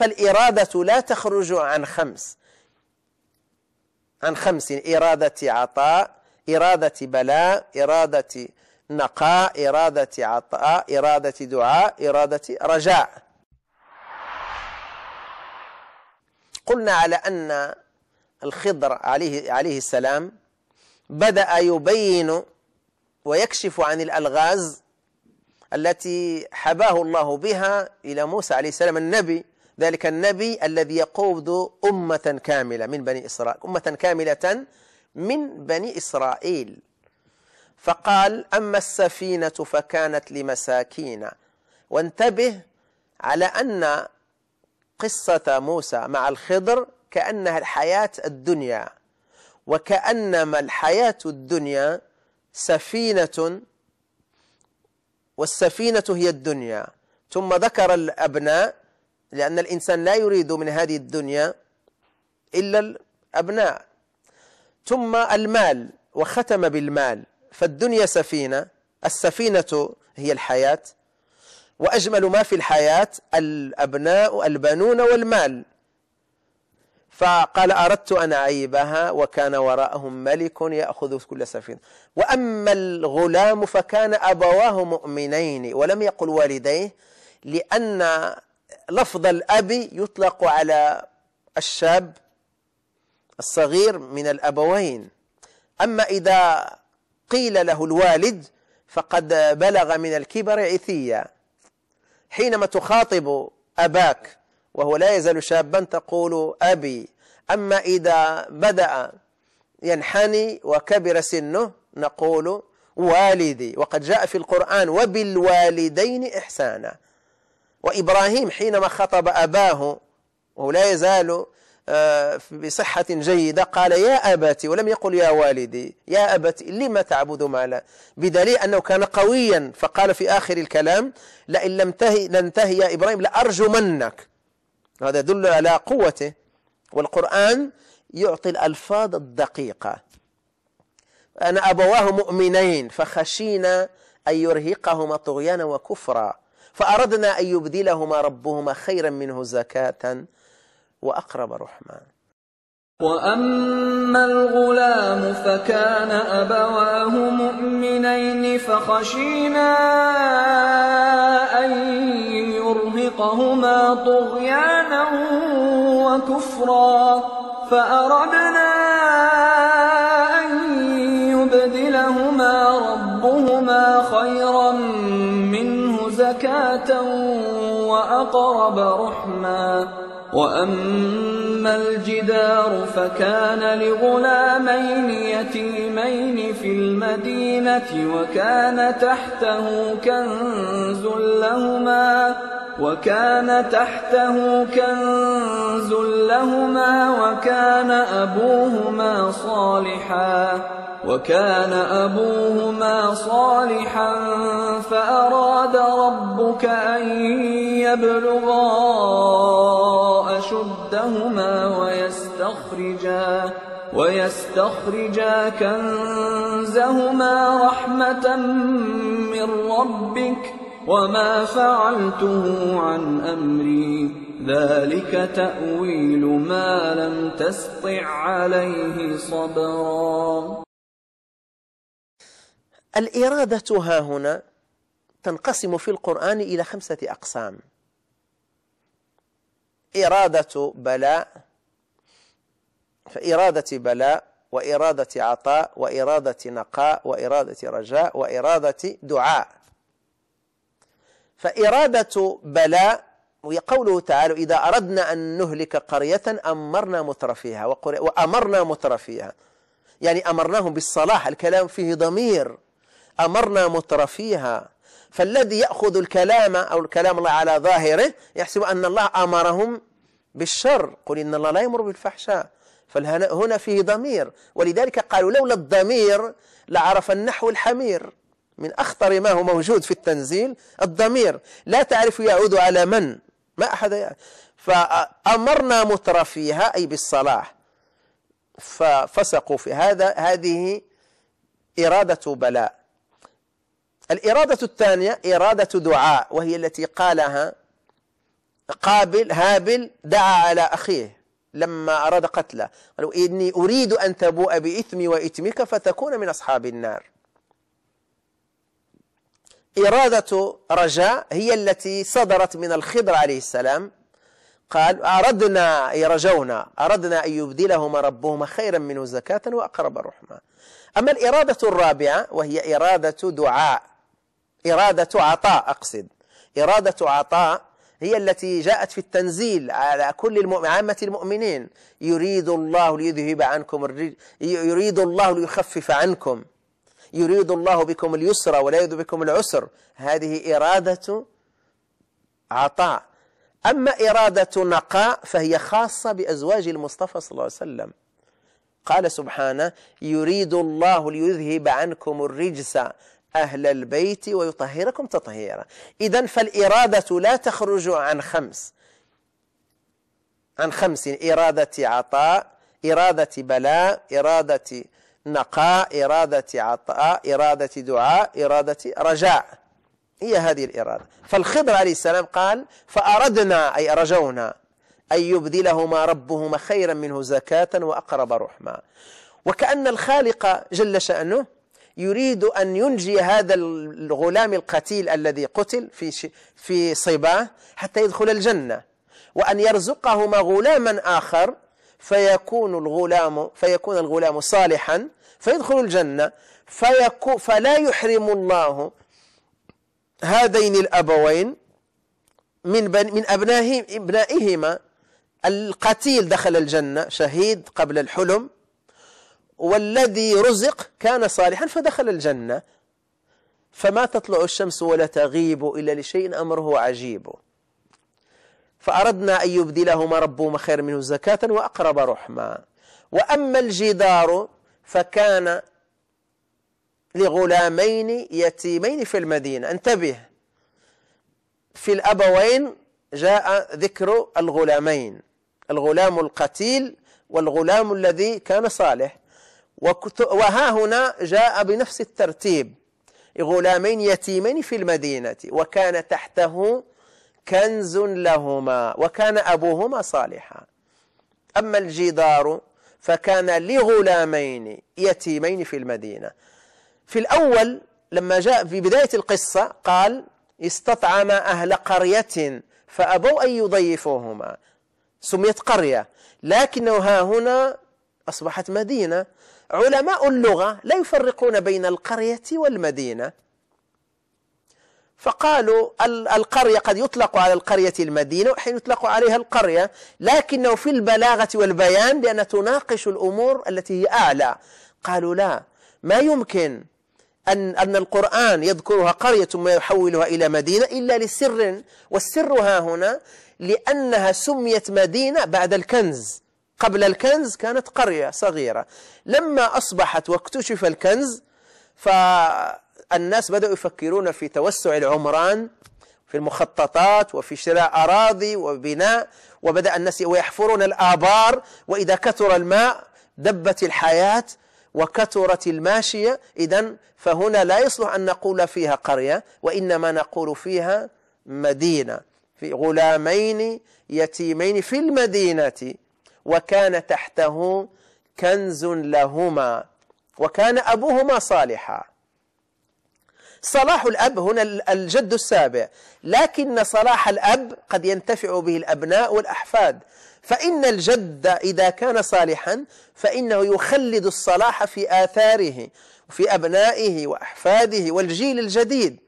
فالإرادة لا تخرج عن خمس عن خمس إرادة عطاء إرادة بلاء إرادة نقاء إرادة عطاء إرادة دعاء إرادة رجاء قلنا على أن الخضر عليه, عليه السلام بدأ يبين ويكشف عن الألغاز التي حباه الله بها إلى موسى عليه السلام النبي ذلك النبي الذي يقود أمة كاملة من بني إسرائيل أمة كاملة من بني إسرائيل فقال أما السفينة فكانت لمساكين وانتبه على أن قصة موسى مع الخضر كأنها الحياة الدنيا وكأنما الحياة الدنيا سفينة والسفينة هي الدنيا ثم ذكر الأبناء لأن الإنسان لا يريد من هذه الدنيا إلا الأبناء ثم المال وختم بالمال فالدنيا سفينة السفينة هي الحياة وأجمل ما في الحياة الأبناء البنون والمال فقال أردت أن أعيبها وكان وراءهم ملك يأخذ كل سفينة وأما الغلام فكان أبواه مؤمنين ولم يقل والديه لأن لفظ الأبي يطلق على الشاب الصغير من الأبوين أما إذا قيل له الوالد فقد بلغ من الكبر عثية حينما تخاطب أباك وهو لا يزال شابا تقول أبي أما إذا بدأ ينحني وكبر سنه نقول والدي وقد جاء في القرآن وبالوالدين إحسانا وإبراهيم حينما خطب أباه وهو لا يزال آه، بصحة جيدة قال يا أبتي ولم يقل يا والدي يا أبتي لما تعبد ما لا بدليل أنه كان قويا فقال في آخر الكلام لئن لم تهي ننتهي يا إبراهيم لأرجمنك هذا يدل على قوته والقرآن يعطي الألفاظ الدقيقة أنا أبواه مؤمنين فخشينا أن يرهقهما طغيانا وكفرا فأردنا أن يبدلهما ربهما خيرا منه زكاة وأقرب رحما وأما الغلام فكان أبواه مؤمنين فخشينا أن يرهقهما طغيانا وكفرا فأردنا أن يبدلهما ربهما خيرا وأقرب رحما وأما الجدار فكان لغلامين يتيمين في المدينة وكان تحته كنز لهما وكان تحته كنز لهما وكان أبوهما صالحا وكان أبوهما صالحا فأراد ربك أن يبلغا أشدهما ويستخرجا ويستخرجا كنزهما رحمة من ربك ۖ وما فعلته عن امري ذلك تاويل ما لم تسطع عليه صبرا الاراده ها هنا تنقسم في القران الى خمسه اقسام اراده بلاء فاراده بلاء وإرادة عطاء وإرادة نقاء وإرادة رجاء وإرادة دعاء فإرادة بلاء وقوله تعالى إذا أردنا أن نهلك قرية أمرنا مترفيها وأمرنا مترفيها يعني أمرناهم بالصلاح الكلام فيه ضمير أمرنا مترفيها فالذي يأخذ الكلام أو الكلام الله على ظاهره يحسب أن الله أمرهم بالشر قل إن الله لا يمر بالفحشاء فهنا فيه ضمير ولذلك قالوا لولا الضمير لعرف النحو الحمير من أخطر ما هو موجود في التنزيل الضمير لا تعرف يعود على من ما أحد يعني فأمرنا مترفيها أي بالصلاح ففسقوا في هذا هذه إرادة بلاء الإرادة الثانية إرادة دعاء وهي التي قالها قابل هابل دعا على أخيه لما أراد قتله قالوا إني أريد أن تبوء بإثمي وإثمك فتكون من أصحاب النار إرادة رجاء هي التي صدرت من الخضر عليه السلام قال أردنا أي رجونا أردنا أن يبدلهما ربهما خيرا منه زكاة وأقرب رحمة أما الإرادة الرابعة وهي إرادة دعاء إرادة عطاء أقصد إرادة عطاء هي التي جاءت في التنزيل على كل المؤمن عامة المؤمنين يريد الله ليذهب عنكم يريد الله ليخفف عنكم يريد الله بكم اليسر ولا يريد بكم العسر هذه إرادة عطاء أما إرادة نقاء فهي خاصة بأزواج المصطفى صلى الله عليه وسلم قال سبحانه يريد الله ليذهب عنكم الرجس أهل البيت ويطهركم تطهيرا إذا فالإرادة لا تخرج عن خمس عن خمس إرادة عطاء إرادة بلاء إرادة نقاء إرادة عطاء إرادة دعاء إرادة رجاء هي هذه الإرادة فالخضر عليه السلام قال فأردنا أي رجونا أن يبدلهما ربهما خيرا منه زكاة وأقرب رحما وكأن الخالق جل شأنه يريد أن ينجي هذا الغلام القتيل الذي قتل في في صباه حتى يدخل الجنة وأن يرزقهما غلاما آخر فيكون الغلام فيكون الغلام صالحا فيدخل الجنة فيكو فلا يحرم الله هذين الأبوين من بني من أبنائه ابنائهما القتيل دخل الجنة شهيد قبل الحلم والذي رزق كان صالحا فدخل الجنة فما تطلع الشمس ولا تغيب إلا لشيء أمره عجيب فأردنا أن يبدلهما ربهما خير منه زكاة وأقرب رحما وأما الجدار فكان لغلامين يتيمين في المدينة انتبه في الأبوين جاء ذكر الغلامين الغلام القتيل والغلام الذي كان صالح وها هنا جاء بنفس الترتيب غلامين يتيمين في المدينة وكان تحته كنز لهما وكان أبوهما صالحا أما الجدار فكان لغلامين يتيمين في المدينة في الأول لما جاء في بداية القصة قال استطعم أهل قرية فأبوا أن يضيفوهما سميت قرية لكنها هنا أصبحت مدينة علماء اللغة لا يفرقون بين القرية والمدينة فقالوا القرية قد يطلق على القرية المدينة وحين يطلق عليها القرية لكنه في البلاغة والبيان لأن تناقش الأمور التي هي أعلى قالوا لا ما يمكن أن أن القرآن يذكرها قرية ثم يحولها إلى مدينة إلا لسر والسر ها هنا لأنها سميت مدينة بعد الكنز قبل الكنز كانت قرية صغيرة لما أصبحت واكتشف الكنز ف الناس بدأوا يفكرون في توسع العمران في المخططات وفي شراء أراضي وبناء وبدأ الناس ويحفرون الآبار وإذا كثر الماء دبت الحياة وكثرت الماشية إذا فهنا لا يصلح أن نقول فيها قرية وإنما نقول فيها مدينة في غلامين يتيمين في المدينة وكان تحته كنز لهما وكان أبوهما صالحا صلاح الأب هنا الجد السابع لكن صلاح الأب قد ينتفع به الأبناء والأحفاد فإن الجد إذا كان صالحا فإنه يخلد الصلاح في آثاره في أبنائه وأحفاده والجيل الجديد